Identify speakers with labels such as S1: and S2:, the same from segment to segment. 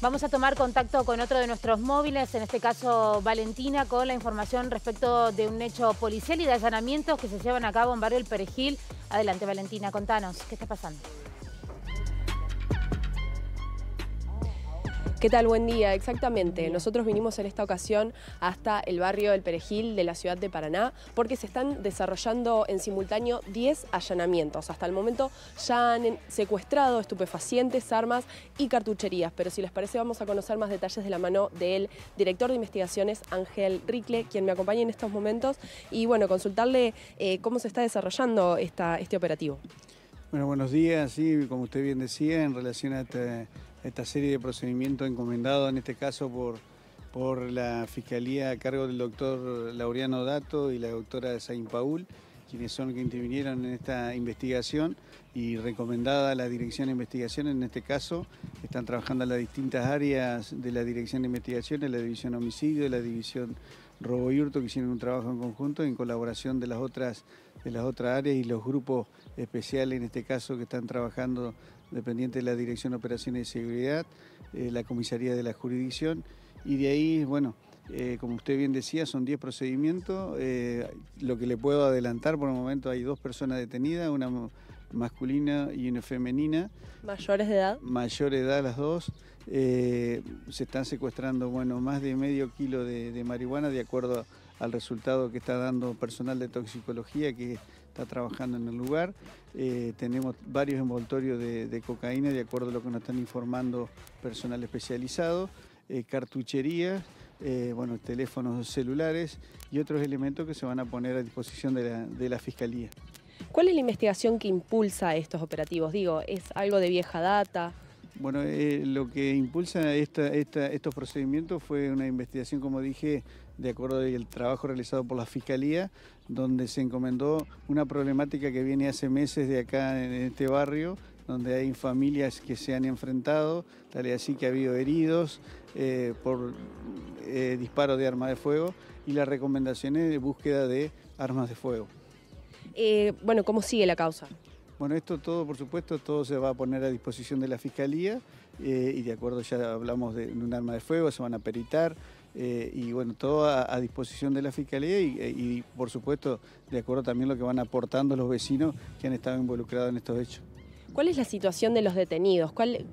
S1: Vamos a tomar contacto con otro de nuestros móviles, en este caso Valentina, con la información respecto de un hecho policial y de allanamientos que se llevan a cabo en Barrio El Perejil. Adelante Valentina, contanos, ¿qué está pasando? ¿Qué tal? Buen día. Exactamente. Nosotros vinimos en esta ocasión hasta el barrio del Perejil de la ciudad de Paraná porque se están desarrollando en simultáneo 10 allanamientos. Hasta el momento ya han secuestrado estupefacientes, armas y cartucherías. Pero si les parece vamos a conocer más detalles de la mano del director de investigaciones Ángel Ricle, quien me acompaña en estos momentos. Y bueno, consultarle eh, cómo se está desarrollando esta, este operativo.
S2: Bueno, buenos días. y como usted bien decía, en relación a este esta serie de procedimientos encomendados, en este caso por, por la Fiscalía a cargo del doctor Laureano Dato y la doctora Sain Paul, quienes son quienes intervinieron en esta investigación y recomendada a la Dirección de Investigación, en este caso, están trabajando en las distintas áreas de la Dirección de Investigación, en la División Homicidio, en la División Robo y Hurto, que hicieron un trabajo en conjunto en colaboración de las otras de las otras áreas y los grupos especiales, en este caso, que están trabajando dependiente de la Dirección de Operaciones de Seguridad, eh, la comisaría de la jurisdicción, y de ahí, bueno, eh, como usted bien decía, son 10 procedimientos. Eh, lo que le puedo adelantar, por el momento hay dos personas detenidas, una masculina y una femenina.
S1: ¿Mayores de edad?
S2: de edad las dos. se están secuestrando, bueno, más de medio kilo de, de marihuana de acuerdo a al resultado que está dando personal de toxicología que está trabajando en el lugar. Eh, tenemos varios envoltorios de, cocaína, de acuerdo a lo que nos están informando personal especializado, eh, cartucherías, eh, bueno, teléfonos celulares y otros elementos que se van a poner a disposición de la, de la Fiscalía.
S1: ¿Cuál es la investigación que impulsa estos operativos? Digo, ¿es algo de vieja data?
S2: Bueno, eh, lo que impulsa estos procedimientos fue una investigación, como dije, de acuerdo al trabajo realizado por la Fiscalía, donde se encomendó una problemática que viene hace meses de acá en este barrio, donde hay familias que se han enfrentado, tal y así que ha habido heridos eh, por eh, disparos de armas de fuego, y las recomendaciones de búsqueda de armas de fuego.
S1: bueno, ¿cómo sigue la causa?
S2: Bueno, esto todo, por supuesto, todo se va a poner a disposición de la Fiscalía eh, y de acuerdo ya hablamos de, un arma de fuego, se van a peritar eh, y bueno, todo a, disposición de la Fiscalía y, eh, por supuesto de acuerdo también a lo que van aportando los vecinos que han estado involucrados en estos hechos.
S1: ¿Cuál es la situación de los detenidos? ¿Cuál,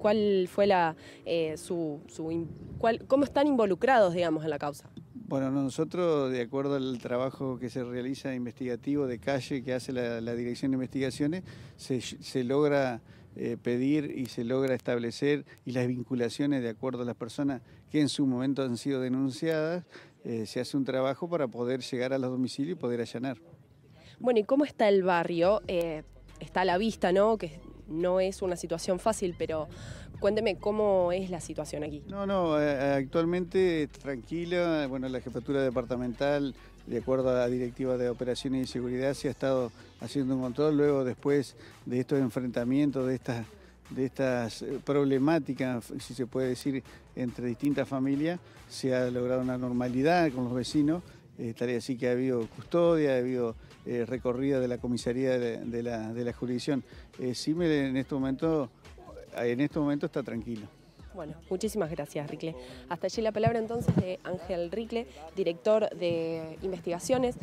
S1: fue la, ¿Cómo están involucrados, digamos, en la causa?
S2: Bueno, nosotros, de acuerdo al trabajo que se realiza investigativo de calle que hace la, Dirección de Investigaciones, se, logra eh, pedir y se logra establecer y las vinculaciones de acuerdo a las personas que en su momento han sido denunciadas, eh, se hace un trabajo para poder llegar a los domicilios y poder allanar.
S1: Bueno, ¿y cómo está el barrio? Eh, está a la vista, ¿no? no es una situación fácil, pero cuénteme cómo es la situación aquí.
S2: No, no, eh, actualmente tranquila, bueno, la jefatura departamental, de acuerdo a la directiva de operaciones y seguridad, se ha estado haciendo un control luego después de estos enfrentamientos, de estas de estas eh, problemáticas, si se puede decir, entre distintas familias, se ha logrado una normalidad con los vecinos eh, estaría así que ha habido custodia, ha habido eh, recorrida de la comisaría de, la, jurisdicción. Eh, en este momento, eh, en este momento está tranquilo.
S1: Bueno, muchísimas gracias, Ricle. Hasta allí la palabra entonces de Ángel Ricle, director de investigaciones.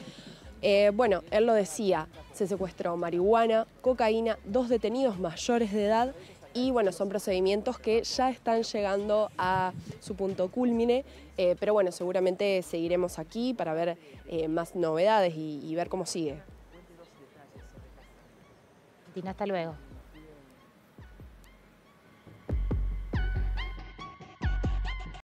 S1: Eh, bueno, él lo decía, se secuestró marihuana, cocaína, dos detenidos mayores de edad y bueno, son procedimientos que ya están llegando a su punto culmine, eh, pero bueno, seguramente seguiremos aquí para ver eh, más novedades y, ver cómo sigue. Tina,
S2: hasta luego.